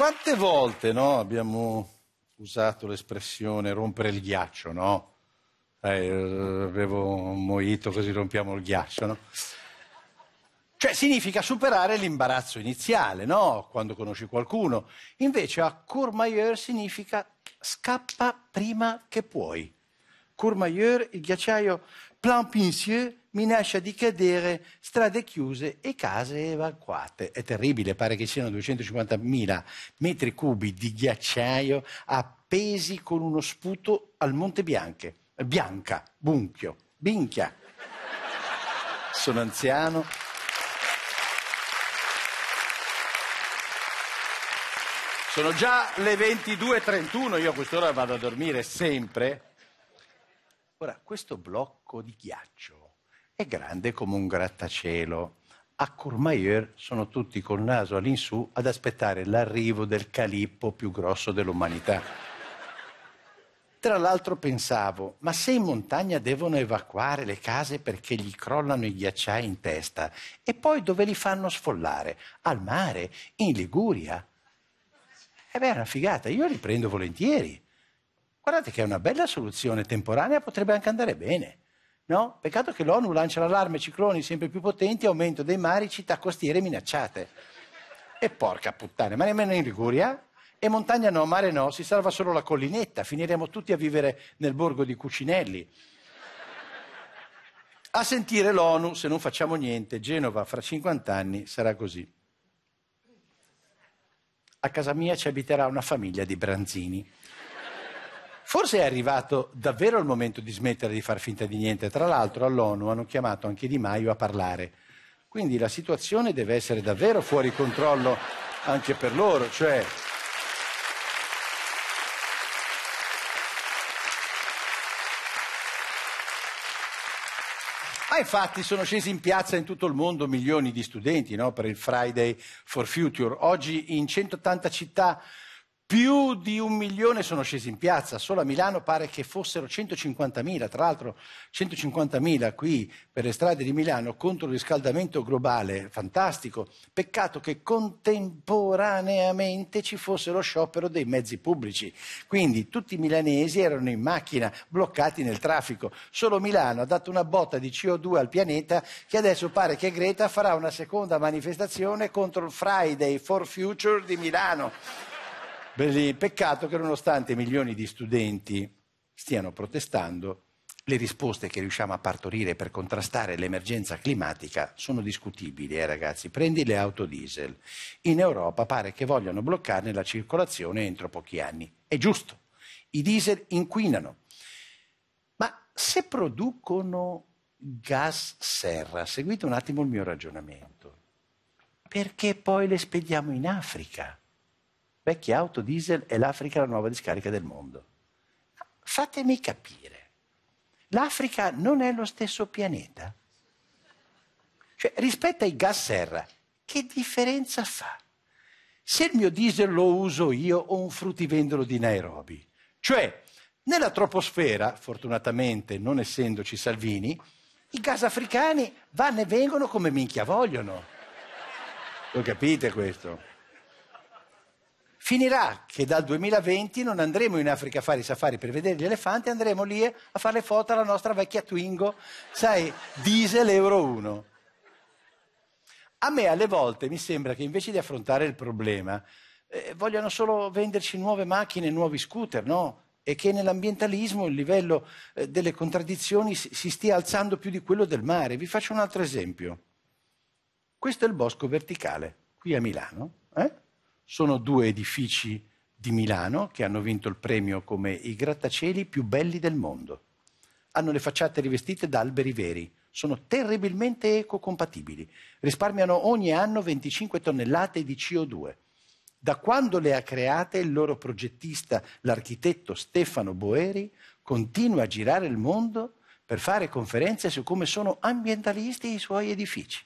Quante volte no, abbiamo usato l'espressione rompere il ghiaccio, no? Dai, eh, avevo un moito così rompiamo il ghiaccio, no? Cioè significa superare l'imbarazzo iniziale, no? Quando conosci qualcuno. Invece a courmayeur significa scappa prima che puoi. Courmayeur, il ghiacciaio plan pincieux minaccia di cadere strade chiuse e case evacuate. È terribile, pare che siano 250.000 metri cubi di ghiacciaio appesi con uno sputo al Monte Bianche. Bianca, Bunchio, Binchia. Sono anziano. Sono già le 22.31, io a quest'ora vado a dormire sempre Ora, questo blocco di ghiaccio è grande come un grattacielo. A Courmayeur sono tutti col naso all'insù ad aspettare l'arrivo del calippo più grosso dell'umanità. Tra l'altro pensavo, ma se in montagna devono evacuare le case perché gli crollano i ghiacciai in testa, e poi dove li fanno sfollare? Al mare? In Liguria? E eh beh, è una figata, io li prendo volentieri. Guardate che è una bella soluzione temporanea, potrebbe anche andare bene. No? Peccato che l'ONU lancia l'allarme cicloni sempre più potenti, aumento dei mari, città costiere minacciate. E porca puttana, ma nemmeno in Liguria? E montagna no, mare no, si salva solo la collinetta, finiremo tutti a vivere nel borgo di Cucinelli. A sentire l'ONU, se non facciamo niente, Genova fra 50 anni sarà così. A casa mia ci abiterà una famiglia di branzini. Forse è arrivato davvero il momento di smettere di far finta di niente. Tra l'altro all'ONU hanno chiamato anche Di Maio a parlare. Quindi la situazione deve essere davvero fuori controllo anche per loro. Cioè... Ma ah, infatti sono scesi in piazza in tutto il mondo milioni di studenti no? per il Friday for Future. Oggi in 180 città più di un milione sono scesi in piazza, solo a Milano pare che fossero 150.000, tra l'altro 150.000 qui per le strade di Milano contro il riscaldamento globale, fantastico, peccato che contemporaneamente ci fosse lo sciopero dei mezzi pubblici, quindi tutti i milanesi erano in macchina bloccati nel traffico, solo Milano ha dato una botta di CO2 al pianeta che adesso pare che Greta farà una seconda manifestazione contro il Friday for Future di Milano. Peccato che nonostante milioni di studenti stiano protestando, le risposte che riusciamo a partorire per contrastare l'emergenza climatica sono discutibili, eh, ragazzi. Prendi le auto diesel. In Europa pare che vogliano bloccarne la circolazione entro pochi anni. È giusto, i diesel inquinano. Ma se producono gas serra, seguite un attimo il mio ragionamento, perché poi le spediamo in Africa? vecchie auto diesel e l'Africa la nuova discarica del mondo. Fatemi capire, l'Africa non è lo stesso pianeta? Cioè, rispetto ai gas serra, che differenza fa? Se il mio diesel lo uso io o un fruttivendolo di Nairobi. Cioè, nella troposfera, fortunatamente non essendoci Salvini, i gas africani vanno e vengono come minchia vogliono. Lo capite questo? finirà che dal 2020 non andremo in Africa a fare i safari per vedere gli elefanti, andremo lì a fare le foto alla nostra vecchia Twingo, sai, diesel Euro 1. A me alle volte mi sembra che invece di affrontare il problema eh, vogliano solo venderci nuove macchine, nuovi scooter, no? E che nell'ambientalismo il livello eh, delle contraddizioni si, si stia alzando più di quello del mare. Vi faccio un altro esempio. Questo è il bosco verticale, qui a Milano. Eh? sono due edifici di Milano che hanno vinto il premio come i grattacieli più belli del mondo. Hanno le facciate rivestite da alberi veri, sono terribilmente ecocompatibili, risparmiano ogni anno 25 tonnellate di CO2. Da quando le ha create il loro progettista, l'architetto Stefano Boeri, continua a girare il mondo per fare conferenze su come sono ambientalisti i suoi edifici.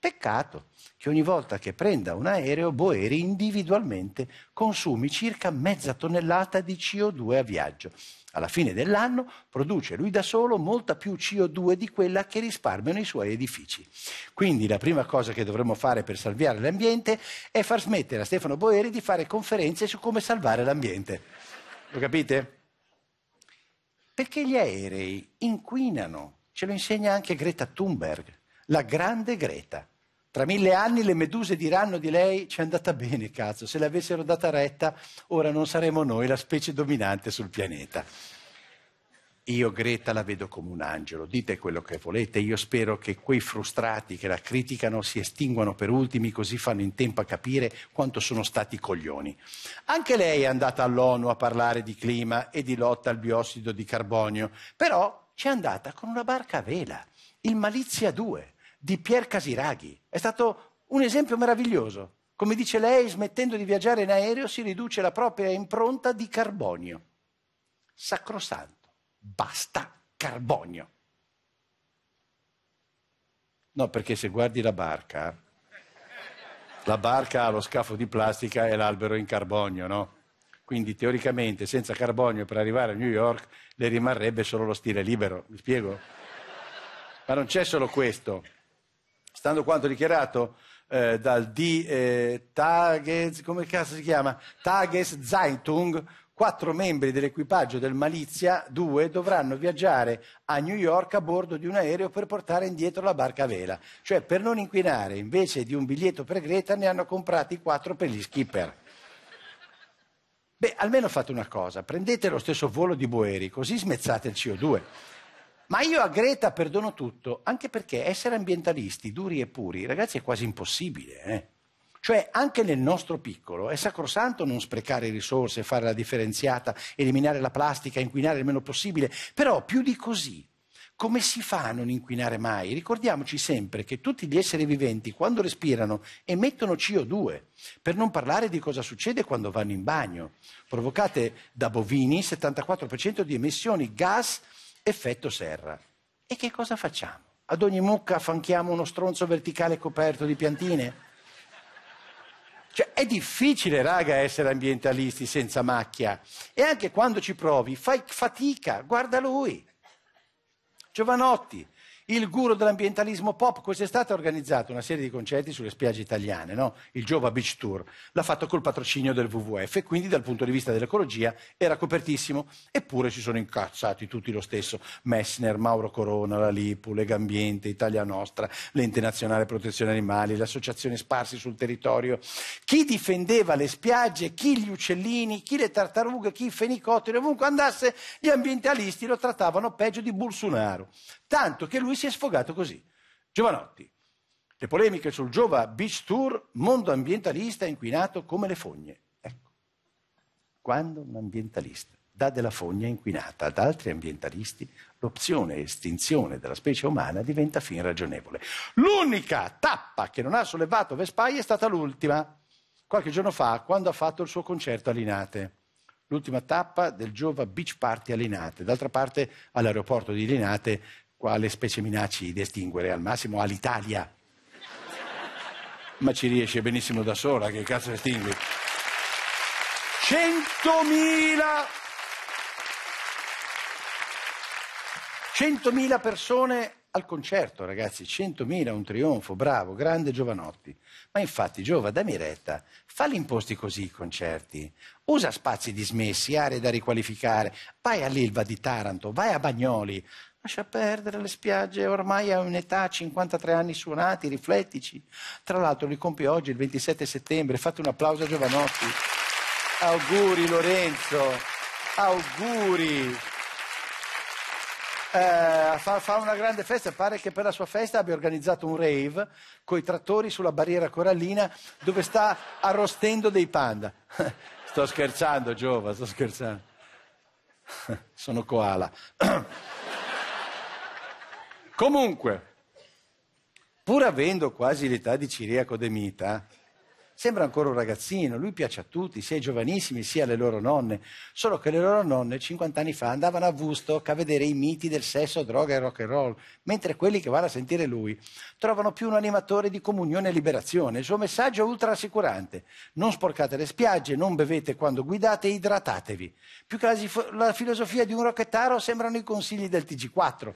Peccato che ogni volta che prenda un aereo, Boeri individualmente consumi circa mezza tonnellata di CO2 a viaggio. Alla fine dell'anno produce lui da solo molta più CO2 di quella che risparmiano i suoi edifici. Quindi la prima cosa che dovremmo fare per salvare l'ambiente è far smettere a Stefano Boeri di fare conferenze su come salvare l'ambiente. Lo capite? Perché gli aerei inquinano, ce lo insegna anche Greta Thunberg la grande Greta. Tra mille anni le meduse diranno di lei ci è andata bene, cazzo, se l'avessero data retta ora non saremmo noi la specie dominante sul pianeta. Io Greta la vedo come un angelo, dite quello che volete, io spero che quei frustrati che la criticano si estinguano per ultimi così fanno in tempo a capire quanto sono stati coglioni. Anche lei è andata all'ONU a parlare di clima e di lotta al biossido di carbonio, però ci è andata con una barca a vela, il Malizia 2 di Pier Casiraghi. È stato un esempio meraviglioso. Come dice lei, smettendo di viaggiare in aereo si riduce la propria impronta di carbonio. Sacrosanto. Basta carbonio. No, perché se guardi la barca, la barca ha lo scafo di plastica e l'albero in carbonio, no? Quindi teoricamente senza carbonio per arrivare a New York le rimarrebbe solo lo stile libero, mi spiego? Ma non c'è solo questo stando a quanto dichiarato eh, dal D eh, Tages, come cazzo si chiama? Tages Zeitung, quattro membri dell'equipaggio del Malizia, due, dovranno viaggiare a New York a bordo di un aereo per portare indietro la barca a vela. Cioè, per non inquinare, invece di un biglietto per Greta, ne hanno comprati quattro per gli skipper. Beh, almeno fate una cosa, prendete lo stesso volo di Boeri, così smezzate il CO2. Ma io a Greta perdono tutto, anche perché essere ambientalisti duri e puri, ragazzi, è quasi impossibile. Eh? Cioè, anche nel nostro piccolo è sacrosanto non sprecare risorse, fare la differenziata, eliminare la plastica, inquinare il meno possibile, però più di così. Come si fa a non inquinare mai? Ricordiamoci sempre che tutti gli esseri viventi, quando respirano, emettono CO2, per non parlare di cosa succede quando vanno in bagno. Provocate da bovini il 74% di emissioni gas effetto serra. E che cosa facciamo? Ad ogni mucca affanchiamo uno stronzo verticale coperto di piantine? Cioè, è difficile, raga, essere ambientalisti senza macchia. E anche quando ci provi, fai fatica. Guarda lui. Giovanotti, il guru dell'ambientalismo pop quest'estate ha organizzato una serie di concerti sulle spiagge italiane, no? il Jova Beach Tour. L'ha fatto col patrocinio del WWF e quindi dal punto di vista dell'ecologia era copertissimo. Eppure si sono incazzati tutti lo stesso. Messner, Mauro Corona, la Lipu, Lega Ambiente, Italia Nostra, l'Ente Nazionale Protezione Animali, le associazioni sparsi sul territorio. Chi difendeva le spiagge, chi gli uccellini, chi le tartarughe, chi i fenicotteri, ovunque andasse, gli ambientalisti lo trattavano peggio di Bolsonaro. Tanto che lui si è sfogato così. Giovanotti, le polemiche sul Giova Beach Tour, mondo ambientalista inquinato come le fogne. Ecco, quando un ambientalista dà della fogna inquinata ad altri ambientalisti, l'opzione estinzione della specie umana diventa fin ragionevole. L'unica tappa che non ha sollevato Vespai è stata l'ultima, qualche giorno fa, quando ha fatto il suo concerto a Linate. L'ultima tappa del Giova Beach Party a Linate. D'altra parte, all'aeroporto di Linate quale specie minacci di estinguere al massimo all'Italia. Ma ci riesce benissimo da sola, che cazzo estingui? 100.000! 100.000 persone al concerto, ragazzi, 100.000, un trionfo, bravo, grande Giovanotti. Ma infatti, Giova, dammi retta, fa gli imposti così i concerti, usa spazi dismessi, aree da riqualificare, vai all'Ilva di Taranto, vai a Bagnoli, Lascia perdere le spiagge, ormai ha un'età, 53 anni suonati, riflettici. Tra l'altro li compie oggi, il 27 settembre. Fate un applauso a Giovanotti. Auguri Lorenzo, auguri. Eh, fa, fa, una grande festa, pare che per la sua festa abbia organizzato un rave con i trattori sulla barriera corallina dove sta arrostendo dei panda. sto scherzando, Giova, sto scherzando. Sono koala. Comunque, pur avendo quasi l'età di Ciriaco De Mita, sembra ancora un ragazzino, lui piace a tutti, sia ai giovanissimi sia alle loro nonne, solo che le loro nonne 50 anni fa andavano a Woodstock a vedere i miti del sesso, droga e rock and roll, mentre quelli che vanno a sentire lui trovano più un animatore di comunione e liberazione, il suo messaggio è ultra rassicurante, non sporcate le spiagge, non bevete quando guidate, idratatevi, più che la, la filosofia di un rocchettaro sembrano i consigli del TG4,